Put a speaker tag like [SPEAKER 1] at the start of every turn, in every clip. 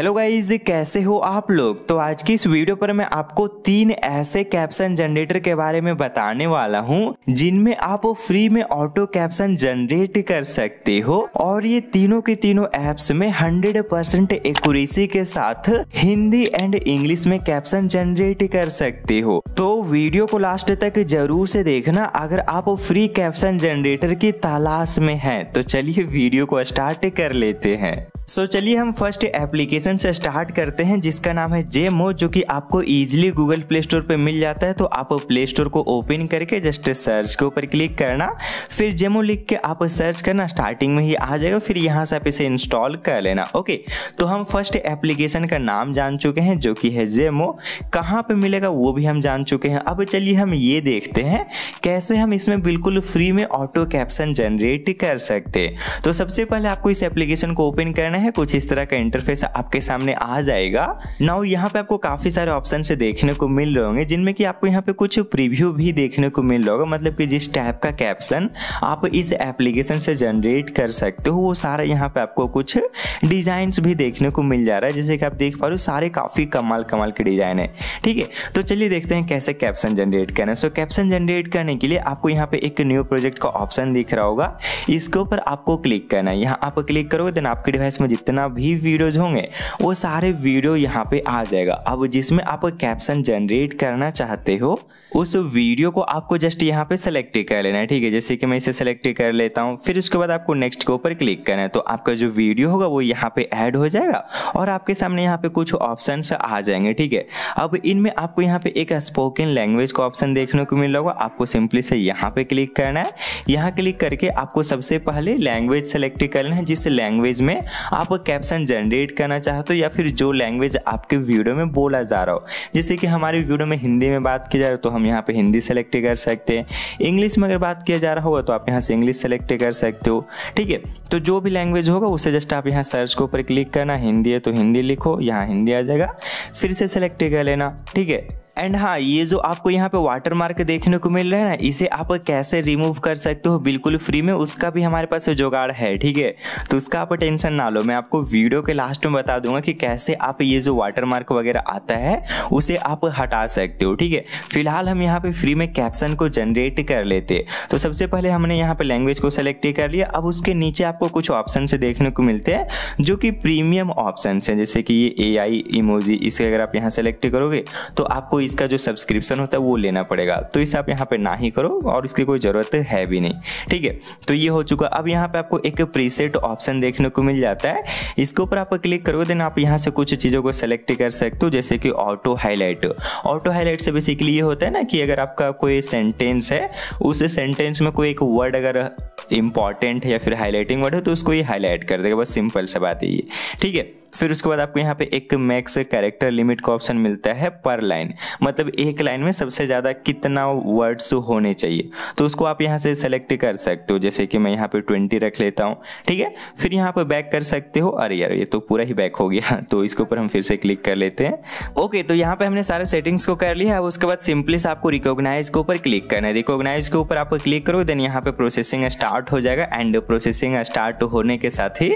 [SPEAKER 1] hello guys कैसे हो आप लोग तो आज की इस वीडियो पर मैं आपको तीन ऐसे कैप्शन जनरेटर के बारे में बताने वाला हूं जिनमें आप फ्री में ऑटो कैप्शन जनरेट कर सकते हो और ये तीनों के तीनों एप्स में 100% परसेंट एक के साथ हिंदी एंड इंग्लिश में कैप्शन जनरेट कर सकते हो तो वीडियो को लास्ट तक जरूर से देखना अगर आप फ्री कैप्शन जनरेटर की तलाश में है तो चलिए वीडियो को स्टार्ट कर लेते हैं सो so, चलिए हम फर्स्ट एप्लीकेशन से स्टार्ट करते हैं जिसका नाम है जेमो जो कि आपको ईजिली गूगल प्ले स्टोर पर मिल जाता है तो आप प्ले स्टोर को ओपन करके जस्ट सर्च के ऊपर क्लिक करना फिर जेमो लिख के आप सर्च करना स्टार्टिंग में ही आ जाएगा फिर यहाँ से आप इसे इंस्टॉल कर लेना ओके तो हम फर्स्ट एप्लीकेशन का नाम जान चुके हैं जो कि है जेमो कहाँ पर मिलेगा वो भी हम जान चुके हैं अब चलिए हम ये देखते हैं कैसे हम इसमें बिल्कुल फ्री में ऑटो कैप्शन जनरेट कर सकते तो सबसे पहले आपको इस एप्लीकेशन को ओपन करना है कुछ इस तरह का इंटरफेस आपके सामने आ जाएगा नाउ यहाँ पे आपको काफी सारे ऑप्शन से देखने को मिल रहे होंगे जिनमें कि आपको यहाँ पे कुछ प्रीव्यू भी देखने को मिल रहा होगा मतलब कि जिस टाइप का कैप्शन आप इस एप्लीकेशन से जनरेट कर सकते हो वो सारा यहाँ पे आपको कुछ डिजाइन भी देखने को मिल जा रहा है जैसे कि आप देख पा रहे हो सारे काफी कमाल कमाल के डिजाइन है ठीक है तो चलिए देखते हैं कैसे कैप्शन जनरेट करना है सो कैप्शन जनरेट करने के लिए आपको यहाँ पे एक न्यू प्रोजेक्ट का ऑप्शन दिख रहा होगा इसके ऊपर आपको क्लिक करना है यहाँ आप क्लिक करोगे देन आपके डिवाइस में जितना भी वीडियोज होंगे वो सारे वीडियो यहाँ पे आ जाएगा अब जिसमें आप कैप्शन जनरेट करना चाहते हो उस वीडियो को आपको जस्ट यहाँ पे सेलेक्ट कर लेना है ठीक है जैसे कि मैं इसे सेलेक्ट कर लेता हूँ फिर उसके बाद आपको नेक्स्ट के ऊपर क्लिक करना है तो आपका जो वीडियो होगा वो यहाँ पे ऐड हो जाएगा और आपके सामने यहाँ पे कुछ ऑप्शन आ जाएंगे ठीक है अब इनमें आपको यहाँ पे एक स्पोकन लैंग्वेज का ऑप्शन देखने को मिल होगा आपको सिंपली से यहाँ पे क्लिक करना है यहाँ क्लिक करके आपको सबसे पहले लैंग्वेज सेलेक्ट करना है जिस लैंग्वेज में आप कैप्शन जनरेट करना चाहते हो या फिर जो लैंग्वेज आपके वीडियो में बोला जा रहा हो जैसे कि हमारे वीडियो में हिंदी में बात की जा रही हो तो हम यहाँ पे हिंदी सेलेक्ट कर सकते हैं इंग्लिश में अगर बात किया जा रहा होगा तो आप यहाँ से इंग्लिश सेलेक्ट कर सकते हो ठीक है तो जो भी लैंग्वेज होगा उसे जस्ट आप यहाँ सर्च के ऊपर क्लिक करना हिंदी है तो हिंदी लिखो यहाँ हिंदी आ जाएगा फिर से सेलेक्ट कर लेना ठीक है एंड हाँ ये जो आपको यहाँ पे वाटर मार्क देखने को मिल रहा है ना इसे आप कैसे रिमूव कर सकते हो बिल्कुल फ्री में उसका भी हमारे पास जुगाड़ है ठीक है तो उसका आप टेंशन ना लो मैं आपको वीडियो के लास्ट में बता दूंगा कि कैसे आप ये जो वाटर मार्क वगैरह आता है उसे आप हटा सकते हो ठीक है फिलहाल हम यहाँ पे फ्री में कैप्शन को जनरेट कर लेते तो सबसे पहले हमने यहाँ पे लैंग्वेज को सेलेक्ट कर लिया अब उसके नीचे आपको कुछ ऑप्शन देखने को मिलते हैं जो कि प्रीमियम ऑप्शन है जैसे कि ये ए आई इमोजी इसे अगर आप यहाँ सेलेक्ट करोगे तो आपको इसका जो सब्सक्रिप्शन होता है वो लेना पड़ेगा तो इसे आप यहाँ पे ना ही करो और इसकी कोई ज़रूरत है भी नहीं ठीक है तो ये हो चुका अब यहाँ पे आपको एक प्रीसेट ऑप्शन देखने को मिल जाता है इसके ऊपर आप क्लिक करोगे देन आप यहाँ से कुछ चीज़ों को सेलेक्ट कर सकते हो जैसे कि ऑटो हाईलाइट ऑटो हाईलाइट से बेसिकली ये होता है ना कि अगर आपका कोई सेंटेंस है उस सेंटेंस में कोई एक वर्ड अगर इंपॉर्टेंट है या फिर हाईलाइटिंग वर्ड है तो उसको ये हाईलाइट कर देगा बस सिंपल सा बात है ये ठीक है फिर उसके बाद आपको यहाँ पे एक मैक्स कैरेक्टर लिमिट का ऑप्शन मिलता है पर लाइन मतलब एक लाइन में सबसे ज़्यादा कितना वर्ड्स होने चाहिए तो उसको आप यहाँ से सेलेक्ट कर सकते हो जैसे कि मैं यहाँ पे ट्वेंटी रख लेता हूँ ठीक है फिर यहाँ पे बैक कर सकते हो अरे यार ये तो पूरा ही बैक हो गया तो इसके ऊपर हम फिर से क्लिक कर लेते हैं ओके तो यहाँ पे हमने सारे सेटिंग्स को कर लिया है उसके बाद सिंपली से आपको रिकोगनाइज के ऊपर क्लिक करना है रिकोगनाइज के ऊपर आप क्लिक करो देन यहाँ पे प्रोसेसिंग स्टार्ट हो जाएगा एंड प्रोसेसिंग स्टार्ट होने के साथ ही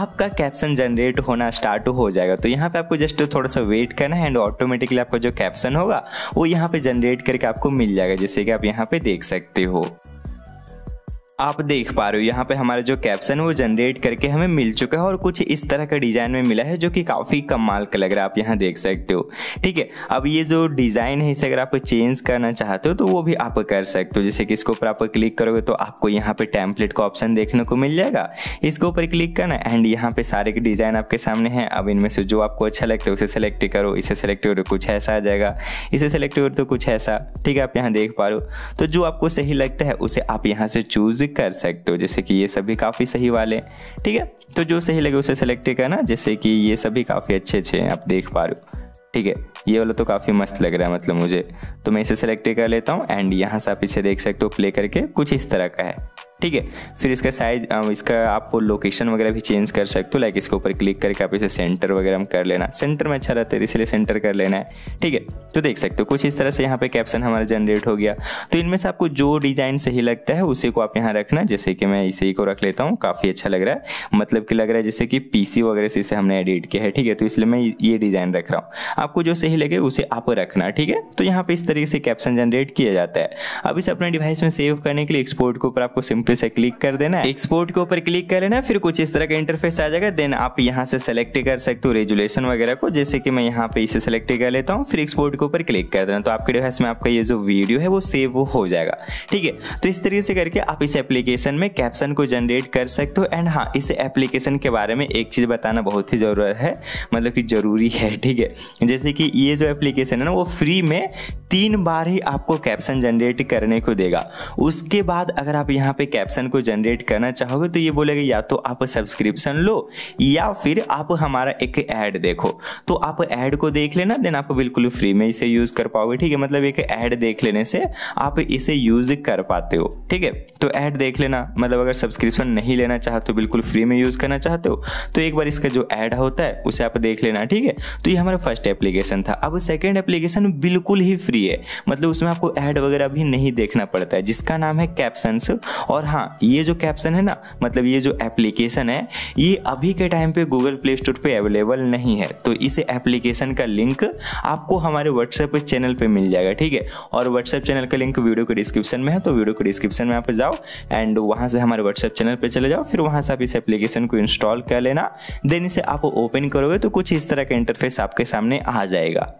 [SPEAKER 1] आपका कैप्शन जनरेट होना स्टार्ट हो जाएगा तो यहाँ पे आपको जस्ट थोड़ा सा वेट करना है एंड ऑटोमेटिकली आपका जो कैप्शन होगा वो यहाँ पे जनरेट करके आपको मिल जाएगा जैसे कि आप यहाँ पे देख सकते हो आप देख पा रहे हो यहाँ पे हमारा जो कैप्शन है वो जनरेट करके हमें मिल चुका है और कुछ इस तरह का डिज़ाइन में मिला है जो कि काफ़ी कमाल का लग रहा है आप यहाँ देख सकते हो ठीक है अब ये जो डिज़ाइन है इसे अगर आप चेंज करना चाहते हो तो वो भी आप कर सकते हो जैसे कि इसके ऊपर आप क्लिक करोगे तो आपको यहाँ पे टैंपलेट का ऑप्शन देखने को मिल जाएगा इसके ऊपर क्लिक करना एंड यहाँ पे सारे के डिज़ाइन आपके सामने हैं अब इनमें से जो आपको अच्छा लगता है उसे सेलेक्ट करो इसे सेलेक्ट करो तो कुछ ऐसा आ जाएगा इसे सेलेक्ट करो तो कुछ ऐसा ठीक है आप यहाँ देख पा रहे हो तो जो आपको सही लगता है उसे आप यहाँ से चूज़ यूज़ कर सकते हो जैसे कि ये सभी काफ़ी सही वाले ठीक है तो जो सही लगे उसे सेलेक्ट करना जैसे कि ये सभी काफ़ी अच्छे अच्छे हैं आप देख पा रहे हो ठीक है ये वाला तो काफ़ी मस्त लग रहा है मतलब मुझे तो मैं इसे सेलेक्ट कर लेता हूँ एंड यहाँ से आप इसे देख सकते हो प्ले करके कुछ इस तरह का है ठीक है फिर इसका साइज इसका आप लोकेशन वगैरह भी चेंज कर सकते हो लाइक इसके ऊपर क्लिक करके आप इसे सेंटर वगैरह हम कर लेना सेंटर में अच्छा रहता है इसलिए सेंटर कर लेना है ठीक है तो देख सकते हो कुछ इस तरह से यहाँ पे कैप्शन हमारा जनरेट हो गया तो इनमें से आपको जो डिज़ाइन सही लगता है उसी को आप यहाँ रखना जैसे कि मैं इसे को रख लेता हूँ काफ़ी अच्छा लग रहा है मतलब कि लग रहा है जैसे कि पी वगैरह से इसे हमने एडिट किया है ठीक है तो इसलिए मैं ये डिज़ाइन रख रहा हूँ आपको जो सही लगे उसे आप रखना ठीक है तो यहाँ पे इस तरीके से कैप्शन जनरेट किया जाता है अब इसे अपने डिवाइस में सेव करने के लिए एक्सपोर्ट के ऊपर आपको सिंपल से क्लिक कर देना है एक्सपोर्ट के ऊपर क्लिक कर लेना फिर कुछ इस तरह का इंटरफेस आ जाएगा देन आप यहाँ से सेलेक्ट कर सकते हो रेजुलेशन वगैरह को जैसे कि मैं यहाँ पे इसे सेलेक्ट कर लेता हूँ फिर एक्सपोर्ट के ऊपर क्लिक कर देना तो आपके डिवाइस में आपका ये जो वीडियो है वो सेव हो जाएगा ठीक है तो इस तरीके से करके आप इस एप्लीकेशन में कैप्शन को जनरेट कर सकते हो एंड हाँ इस एप्लीकेशन के बारे में एक चीज़ बताना बहुत ही ज़रूरत है मतलब कि ज़रूरी है ठीक है जैसे कि ये जो एप्लीकेशन है ना वो फ्री में तीन बार ही आपको कैप्शन जनरेट करने को देगा उसके बाद अगर आप यहाँ पे कैप कैप्शन को जनरेट करना चाहोगे तो ये बोलेगा या तो आप सब्सक्रिप्शन लो या फिर आप हमारा एक ऐड देखो तो आप ऐड को देख लेना देन आप बिल्कुल फ्री में इसे यूज़ कर पाओगे ठीक है मतलब एक ऐड देख लेने से आप इसे यूज़ कर पाते हो ठीक है तो ऐड देख लेना मतलब अगर सब्सक्रिप्शन नहीं लेना चाहते हो तो बिल्कुल फ्री में यूज़ करना चाहते हो तो एक बार इसका जो ऐड होता है उसे आप देख लेना ठीक है तो ये हमारा फर्स्ट एप्लीकेशन था अब सेकेंड एप्लीकेशन बिल्कुल ही फ्री है मतलब उसमें आपको ऐड वगैरह भी नहीं देखना पड़ता है जिसका नाम है कैप्शन और और हाँ ये जो कैप्शन है ना मतलब ये जो एप्लीकेशन है ये अभी के टाइम पे गूगल प्ले स्टोर पे अवेलेबल नहीं है तो इस एप्लीकेशन का लिंक आपको हमारे व्हाट्सएप चैनल पे मिल जाएगा ठीक है और व्हाट्सएप चैनल का लिंक वीडियो के डिस्क्रिप्शन में है तो वीडियो के डिस्क्रिप्शन में आप जाओ एंड वहाँ से हमारे व्हाट्सएप चैनल पर चले जाओ फिर वहाँ से आप इस एप्लीकेशन को इंस्टॉल कर लेना देन इसे आप ओपन करोगे तो कुछ इस तरह का इंटरफेस आपके सामने आ जाएगा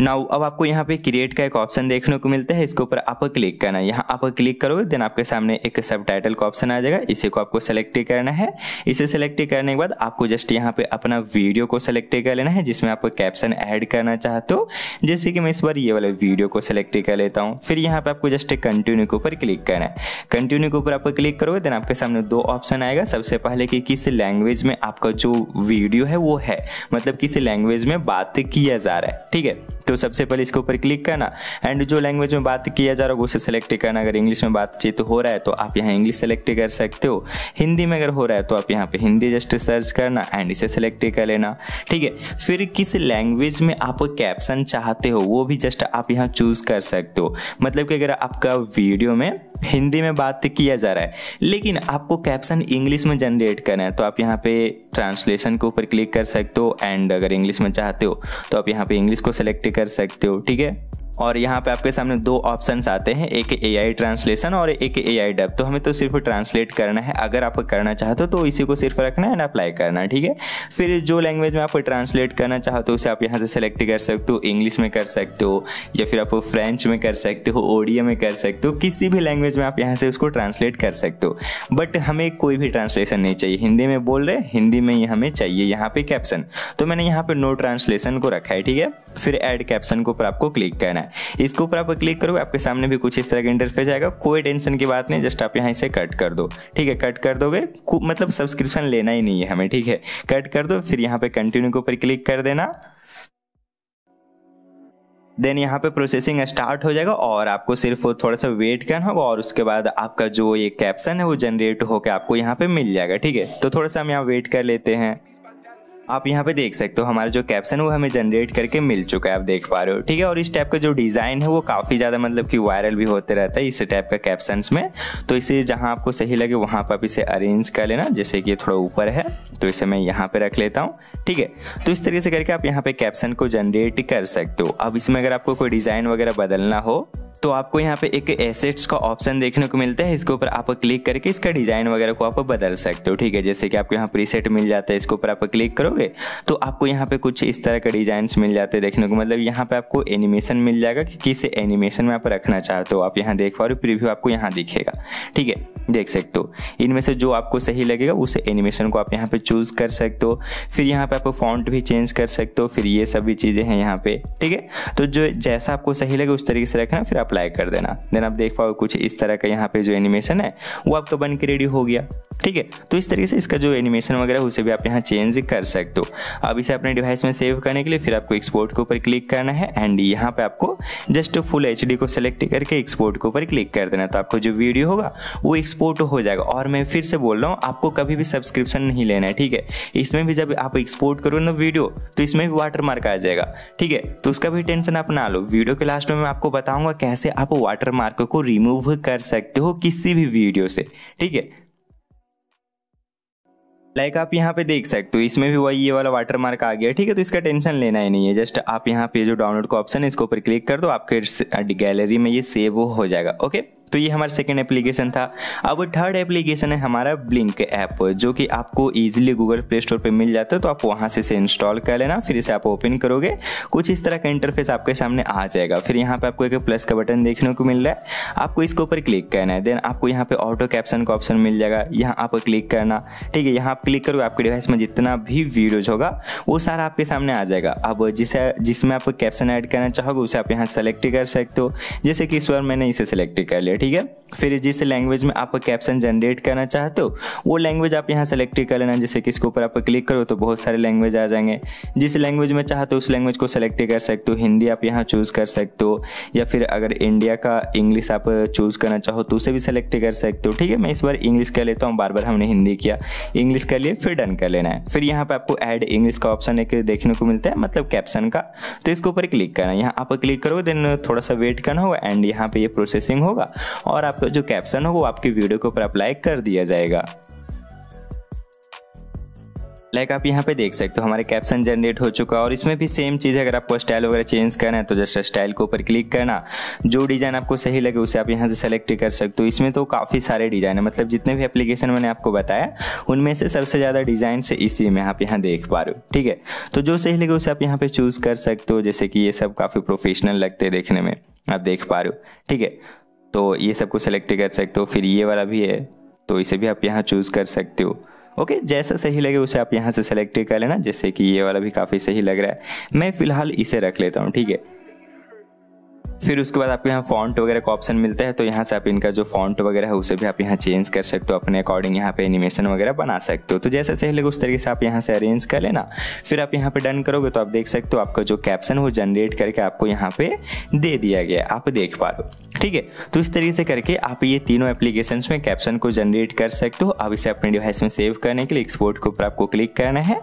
[SPEAKER 1] नाउ अब आपको यहाँ पे क्रिएट का एक ऑप्शन देखने को मिलता है इसके ऊपर आपको क्लिक करना है यहाँ आप क्लिक करोगे देन आपके सामने एक सब टाइटल का ऑप्शन आ जाएगा इसे को आपको सेलेक्ट करना है इसे सेलेक्ट करने के बाद आपको जस्ट यहाँ पे अपना वीडियो को सेलेक्ट कर लेना है जिसमें आप कैप्शन ऐड करना चाहते हो जैसे कि मैं इस बार ये वाले वीडियो को सेलेक्ट कर लेता हूँ फिर यहाँ पे आपको जस्ट कंटिन्यू के ऊपर क्लिक करना है कंटिन्यू के ऊपर आप क्लिक करोगे देन आपके सामने दो ऑप्शन आएगा सबसे पहले कि किस लैंग्वेज में आपका जो वीडियो है वो है मतलब किस लैंग्वेज में बात किया जा रहा है ठीक है तो सबसे पहले इसके ऊपर क्लिक करना एंड जो लैंग्वेज में बात किया जा रहा है उसे सेलेक्ट करना अगर इंग्लिश में बातचीत हो रहा है तो आप यहाँ इंग्लिश सेलेक्ट कर सकते हो हिंदी में अगर हो रहा है तो आप यहाँ पे हिंदी जस्ट सर्च करना एंड इसे सेलेक्ट कर लेना ठीक है फिर किस लैंग्वेज में आप कैप्शन चाहते हो वो भी जस्ट आप यहाँ चूज़ कर सकते हो मतलब कि अगर आपका वीडियो में हिंदी में बात किया जा रहा है लेकिन आपको कैप्शन इंग्लिश में जनरेट करना है तो आप यहाँ पे ट्रांसलेशन के ऊपर क्लिक कर सकते हो एंड अगर इंग्लिश में चाहते हो तो आप यहाँ पे इंग्लिश को सेलेक्ट कर कर सकते हो ठीक है और यहाँ पे आपके सामने दो ऑप्शंस आते हैं एक ए आई ट्रांसलेशन और एक ए आई डब तो हमें तो सिर्फ ट्रांसलेट करना है अगर आप करना चाहते हो तो इसी को सिर्फ रखना है एंड अप्लाई करना है ठीक है फिर जो लैंग्वेज में आप ट्रांसलेट करना चाहते हो उसे आप यहाँ से सेलेक्ट कर सकते हो इंग्लिश में कर सकते हो या फिर आप फ्रेंच में कर सकते हो ओडिया में कर सकते हो किसी भी लैंग्वेज में आप यहाँ से उसको ट्रांसलेट कर सकते हो बट हमें कोई भी ट्रांसलेशन नहीं चाहिए हिंदी में बोल रहे हिंदी में ही हमें चाहिए यहाँ पे कैप्शन तो मैंने यहाँ पे नो ट्रांसलेशन को रखा है ठीक है फिर एड कैप्शन के ऊपर आपको क्लिक करना है है इसके ऊपर आप क्लिक करोगे आपके सामने भी कुछ इस तरह का इंटरफेस आएगा कोई टेंशन की बात नहीं जस्ट आप यहाँ से कट कर दो ठीक है कट कर दोगे मतलब सब्सक्रिप्शन लेना ही नहीं है हमें ठीक है कट कर दो फिर यहाँ पे कंटिन्यू के ऊपर क्लिक कर देना देन यहाँ पे प्रोसेसिंग स्टार्ट हो जाएगा और आपको सिर्फ थोड़ा सा वेट करना होगा और उसके बाद आपका जो ये कैप्शन है वो जनरेट होकर आपको यहाँ पे मिल जाएगा ठीक है तो थोड़ा सा हम यहाँ वेट कर लेते हैं आप यहाँ पे देख सकते हो हमारा जो कैप्शन वो हमें जनरेट करके मिल चुका है आप देख पा रहे हो ठीक है और इस टाइप का जो डिज़ाइन है वो काफ़ी ज़्यादा मतलब कि वायरल भी होते रहता है इस टाइप का कैप्शन में तो इसे जहाँ आपको सही लगे वहाँ पर आप इसे अरेंज कर लेना जैसे कि थोड़ा ऊपर है तो इसे मैं यहाँ पे रख लेता हूँ ठीक है तो इस तरीके से करके आप यहाँ पे कैप्शन को जनरेट कर सकते हो अब इसमें अगर आपको कोई डिज़ाइन वगैरह बदलना हो तो आपको यहाँ पे एक एसेट्स का ऑप्शन देखने को मिलता है इसके ऊपर आप क्लिक करके इसका डिज़ाइन वगैरह को आप बदल सकते हो ठीक है जैसे कि आपको यहाँ प्रीसेट मिल जाता है इसके ऊपर आप क्लिक करोगे तो आपको यहाँ पे कुछ इस तरह के डिज़ाइंस मिल जाते हैं देखने को मतलब यहाँ पे आपको एनिमेशन मिल जाएगा कि किस एनिमेशन में आप रखना चाहते हो आप यहाँ देख पा रहे हो प्रिव्यू आपको यहाँ दिखेगा ठीक है देख सकते हो इनमें से जो आपको सही लगेगा उस एनिमेशन को आप यहाँ पे चूज़ कर सकते हो फिर यहाँ पे आप फॉन्ट भी चेंज कर सकते हो फिर ये सभी चीज़ें हैं यहाँ पे ठीक है तो जो जैसा आपको सही लगे उस तरीके से रखना फिर अप्लाई कर देना देन आप देख पाओ कुछ इस तरह का यहाँ पे जो एनिमेशन है वो आपका तो बन के रेडी हो गया ठीक है तो इस तरीके से इसका जो एनिमेशन वगैरह उसे भी आप यहाँ चेंज कर सकते हो अब इसे अपने डिवाइस में सेव करने के लिए फिर आपको एक्सपोर्ट के ऊपर क्लिक करना है एंड यहाँ पे आपको जस्ट फुल एच को सेलेक्ट करके एक्सपोर्ट के ऊपर क्लिक कर देना तो आपको जो वीडियो होगा वो एक्सपोर्ट हो जाएगा और मैं फिर से बोल रहा हूँ आपको कभी भी सब्सक्रिप्शन नहीं लेना है ठीक है इसमें भी जब आप एक्सपोर्ट करो ना वीडियो तो इसमें भी वाटर मार्क आ जाएगा ठीक है तो उसका भी टेंशन आप ना लो वीडियो के लास्ट में मैं आपको बताऊंगा कैसे आप वाटर मार्क को रिमूव कर सकते हो किसी भी वीडियो से ठीक है लाइक like आप यहाँ पे देख सकते हो इसमें भी वही ये वाला वाटर मार्क आ गया ठीक है तो इसका टेंशन लेना ही नहीं है जस्ट आप यहाँ पे जो डाउनलोड का ऑप्शन है इसके ऊपर क्लिक कर दो आपके गैलरी में ये सेव हो जाएगा ओके तो ये हमारा सेकेंड एप्लीकेशन था अब थर्ड एप्लीकेशन है हमारा ब्लिंक ऐप जो कि आपको ईजिली गूगल प्ले स्टोर पर मिल जाता है तो आप वहाँ से इसे इंस्टॉल कर लेना फिर इसे आप ओपन करोगे कुछ इस तरह का इंटरफेस आपके सामने आ जाएगा फिर यहाँ पर आपको एक प्लस का बटन देखने को मिल रहा है आपको इसके ऊपर क्लिक करना है देन आपको यहाँ पर ऑटो कैप्शन का ऑप्शन मिल जाएगा यहाँ आप क्लिक करना ठीक है यहाँ आप क्लिक करोगे आपके डिवाइस में जितना भी वीडियोज होगा वो सारा आपके सामने आ जाएगा अब जिसे जिसमें आप कैप्शन ऐड करना चाहोगे उसे आप यहाँ सेलेक्ट कर सकते हो जैसे कि इस बार मैंने इसे सेलेक्ट कर लिया ठीक है फिर जिस लैंग्वेज में आप कैप्शन जनरेट करना चाहते हो वो लैंग्वेज आप यहाँ सेलेक्ट कर लेना जैसे कि इसके ऊपर आप क्लिक करो तो बहुत सारे लैंग्वेज आ जाएंगे जिस लैंग्वेज में चाहते हो उस लैंग्वेज को सेलेक्ट कर सकते हो हिंदी आप यहाँ चूज़ कर सकते हो या फिर अगर इंडिया का इंग्लिश आप चूज़ करना चाहो तो उसे भी सेलेक्ट कर सकते हो ठीक है मैं इस बार इंग्लिश कर लेता हूँ बार बार हमने हिंदी किया इंग्लिश कर लिए फिर डन कर लेना है फिर यहाँ पर आपको एड इंग्लिश का ऑप्शन एक देखने को मिलता है मतलब कैप्शन का तो इसके ऊपर क्लिक करना है यहाँ आप क्लिक करोगे देन थोड़ा सा वेट करना होगा एंड यहाँ पर ये प्रोसेसिंग होगा और आप तो जो कैप्शन हो वो आपके वीडियो के ऊपर अप्लाई कर दिया जाएगा लाइक like आप यहाँ पे देख सकते हो हमारे कैप्शन जनरेट हो चुका है और इसमें भी सेम चीज़ है अगर आपको स्टाइल वगैरह चेंज करना है तो जस्ट स्टाइल के ऊपर क्लिक करना जो डिज़ाइन आपको सही लगे उसे आप यहाँ से सेलेक्ट कर सकते हो इसमें तो काफ़ी सारे डिज़ाइन है मतलब जितने भी एप्लीकेशन मैंने आपको बताया उनमें से सबसे ज़्यादा डिज़ाइन से इसी में आप यहाँ देख पा रहे हो ठीक है तो जो सही लगे उसे आप यहाँ पर चूज़ कर सकते हो जैसे कि ये सब काफ़ी प्रोफेशनल लगते हैं देखने में आप देख पा रहे हो ठीक है तो ये सबको सेलेक्ट कर सकते हो फिर ये वाला भी है तो इसे भी आप यहाँ चूज़ कर सकते हो ओके जैसा सही लगे उसे आप यहाँ से सेलेक्ट कर लेना जैसे कि ये वाला भी काफ़ी सही लग रहा है मैं फ़िलहाल इसे रख लेता हूँ ठीक है फिर उसके बाद आपको यहाँ फॉन्ट वगैरह का ऑप्शन मिलता है तो यहाँ से आप इनका जो फॉन्ट वगैरह है उसे भी आप यहाँ चेंज कर सकते हो अपने अकॉर्डिंग यहाँ पे एनिमेशन वगैरह बना सकते हो तो जैसे सही लगे उस तरीके से आप यहाँ से अरेंज कर लेना फिर आप यहाँ पे डन करोगे तो आप देख सकते हो आपका जो कैप्शन वो जनरेट करके आपको यहाँ पे दे दिया गया आप देख पा रहे हो ठीक है तो इस तरीके से करके आप ये तीनों एप्लीकेशन में कैप्शन को जनरेट कर सकते हो अब इसे अपने डिवाइस में सेव करने के लिए एक्सपोर्ट के ऊपर आपको क्लिक करना है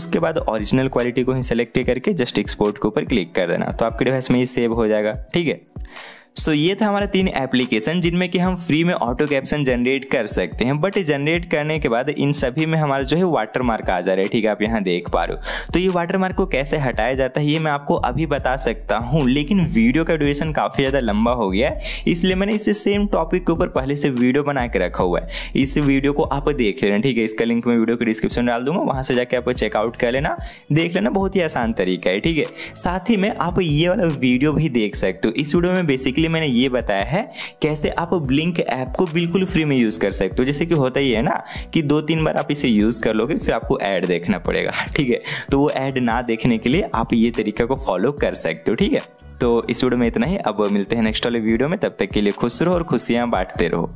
[SPEAKER 1] उसके बाद ओरिजिनल क्वालिटी को ही सेलेक्ट करके जस्ट एक्सपोर्ट के ऊपर क्लिक कर देना तो आपके डिवाइस में ये सेव हो जाएगा ठीक ठीक है सो ये था हमारा तीन एप्लीकेशन जिनमें कि हम फ्री में ऑटो कैप्शन जनरेट कर सकते हैं बट जनरेट करने के बाद इन सभी में हमारा जो है वाटर मार्क आ जा रहा है ठीक है आप यहाँ देख पा रहे हो तो ये वाटर मार्क को कैसे हटाया जाता है ये मैं आपको अभी बता सकता हूँ लेकिन वीडियो का ड्यूरेशन काफ़ी ज़्यादा लंबा हो गया है इसलिए मैंने इसे सेम टॉपिक के ऊपर पहले से वीडियो बना के रखा हुआ है इस वीडियो को आप देख लेना ठीक है इसका लिंक मैं वीडियो को डिस्क्रिप्शन डाल दूंगा वहाँ से जाकर आप चेकआउट कर लेना देख लेना बहुत ही आसान तरीका है ठीक है साथ ही में आप ये वाला वीडियो भी देख सकते हो इस वीडियो में बेसिकली लिए मैंने ये बताया है कैसे आप ब्लिंक ऐप को बिल्कुल फ्री में यूज़ कर सकते हो जैसे कि होता ही है ना कि दो तीन बार आप इसे यूज़ कर लोगे फिर आपको ऐड देखना पड़ेगा ठीक है तो वो ऐड ना देखने के लिए आप ये तरीका को फॉलो कर सकते हो ठीक है तो इस वीडियो में इतना ही अब मिलते हैं नेक्स्ट वाले वीडियो में तब तक के लिए खुश रहो और खुशियाँ बांटते रहो